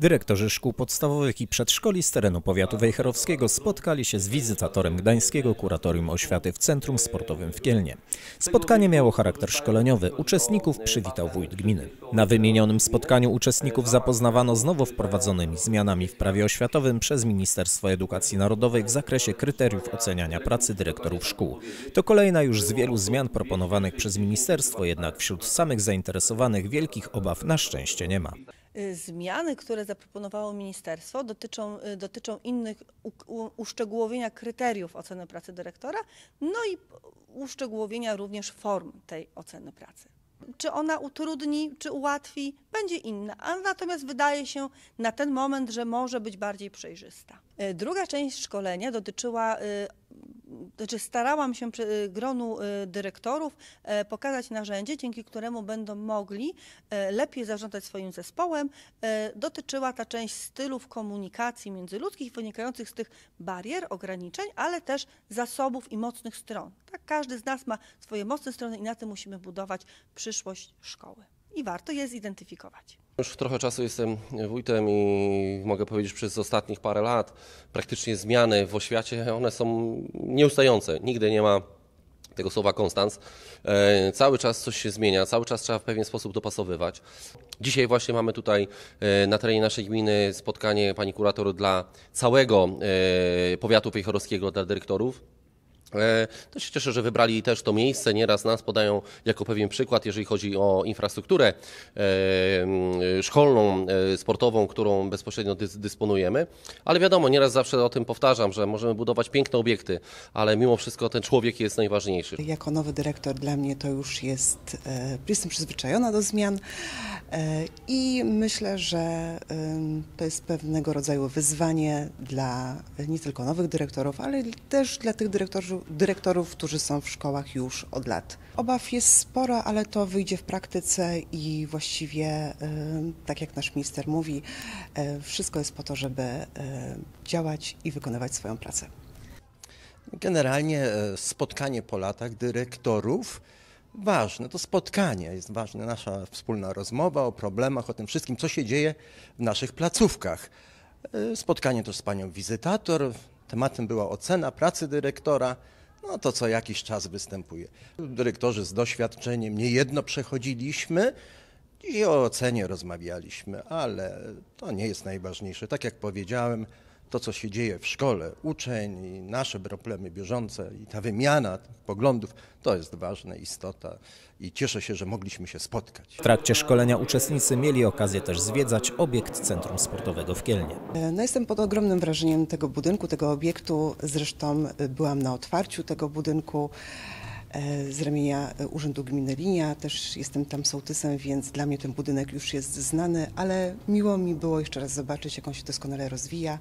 Dyrektorzy szkół podstawowych i przedszkoli z terenu powiatu wejherowskiego spotkali się z wizytatorem Gdańskiego Kuratorium Oświaty w Centrum Sportowym w Kielnie. Spotkanie miało charakter szkoleniowy. Uczestników przywitał wójt gminy. Na wymienionym spotkaniu uczestników zapoznawano z nowo wprowadzonymi zmianami w prawie oświatowym przez Ministerstwo Edukacji Narodowej w zakresie kryteriów oceniania pracy dyrektorów szkół. To kolejna już z wielu zmian proponowanych przez ministerstwo, jednak wśród samych zainteresowanych wielkich obaw na szczęście nie ma. Y, zmiany, które zaproponowało ministerstwo, dotyczą, y, dotyczą innych uszczegółowienia kryteriów oceny pracy dyrektora, no i uszczegółowienia również form tej oceny pracy. Czy ona utrudni, czy ułatwi, będzie inna, a natomiast wydaje się na ten moment, że może być bardziej przejrzysta. Y, druga część szkolenia dotyczyła znaczy starałam się przy gronu y, dyrektorów e, pokazać narzędzie, dzięki któremu będą mogli e, lepiej zarządzać swoim zespołem. E, dotyczyła ta część stylów komunikacji międzyludzkich wynikających z tych barier, ograniczeń, ale też zasobów i mocnych stron. Tak, każdy z nas ma swoje mocne strony i na tym musimy budować przyszłość szkoły i warto je zidentyfikować. Już trochę czasu jestem wójtem i mogę powiedzieć, przez ostatnich parę lat praktycznie zmiany w oświacie, one są nieustające. Nigdy nie ma tego słowa konstans. E, cały czas coś się zmienia, cały czas trzeba w pewien sposób dopasowywać. Dzisiaj właśnie mamy tutaj e, na terenie naszej gminy spotkanie pani kurator dla całego e, powiatu wejherowskiego, dla dyrektorów. E, to się cieszę, że wybrali też to miejsce. Nieraz nas podają jako pewien przykład, jeżeli chodzi o infrastrukturę e, mm, szkolną, e, sportową, którą bezpośrednio dysponujemy. Ale wiadomo, nieraz zawsze o tym powtarzam, że możemy budować piękne obiekty, ale mimo wszystko ten człowiek jest najważniejszy. Jako nowy dyrektor dla mnie to już jest, jestem przyzwyczajona do zmian i myślę, że to jest pewnego rodzaju wyzwanie dla nie tylko nowych dyrektorów, ale też dla tych dyrektorów, dyrektorów, którzy są w szkołach już od lat. Obaw jest sporo, ale to wyjdzie w praktyce i właściwie, y, tak jak nasz minister mówi, y, wszystko jest po to, żeby y, działać i wykonywać swoją pracę. Generalnie e, spotkanie po latach dyrektorów ważne, to spotkanie jest ważne, nasza wspólna rozmowa o problemach, o tym wszystkim, co się dzieje w naszych placówkach. E, spotkanie też z panią wizytator, Tematem była ocena pracy dyrektora, no to co jakiś czas występuje. Dyrektorzy z doświadczeniem niejedno przechodziliśmy i o ocenie rozmawialiśmy, ale to nie jest najważniejsze. Tak jak powiedziałem, to, co się dzieje w szkole, uczeń i nasze problemy bieżące i ta wymiana poglądów, to jest ważna istota i cieszę się, że mogliśmy się spotkać. W trakcie szkolenia uczestnicy mieli okazję też zwiedzać obiekt Centrum Sportowego w Kielnie. No jestem pod ogromnym wrażeniem tego budynku, tego obiektu. Zresztą y, byłam na otwarciu tego budynku. E, z ramienia e, Urzędu Gminy Linia. Też jestem tam sołtysem, więc dla mnie ten budynek już jest znany, ale miło mi było jeszcze raz zobaczyć, jak on się doskonale rozwija.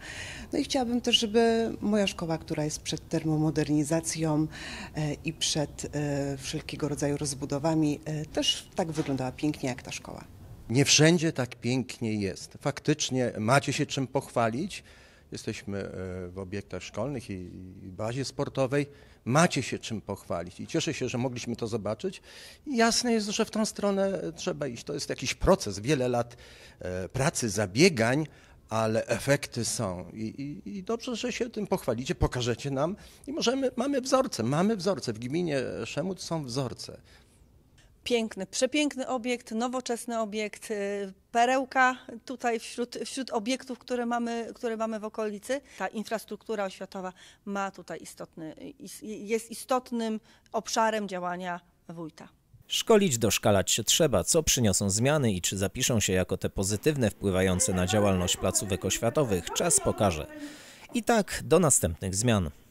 No i chciałabym też, żeby moja szkoła, która jest przed termomodernizacją e, i przed wszelkiego rodzaju rozbudowami, też tak wyglądała pięknie jak ta szkoła. Nie wszędzie tak pięknie jest. Faktycznie macie się czym pochwalić jesteśmy e, w obiektach szkolnych i bazie sportowej. Macie się czym pochwalić i cieszę się, że mogliśmy to zobaczyć. I jasne jest, że w tą stronę e, trzeba iść. To jest jakiś proces, wiele lat e, pracy, zabiegań, ale efekty są. I, i, I, dobrze, że się tym pochwalicie, pokażecie nam i możemy, mamy wzorce, mamy wzorce. W gminie Szemut są wzorce piękny, przepiękny obiekt, nowoczesny obiekt, y, perełka tutaj wśród, wśród obiektów, które mamy, które mamy w okolicy. Ta infrastruktura oświatowa ma tutaj istotny, jest istotnym obszarem działania wójta. Szkolić, doszkalać się trzeba, co przyniosą zmiany i czy zapiszą się jako te pozytywne wpływające na działalność placówek oświatowych, czas pokaże. I tak do następnych zmian.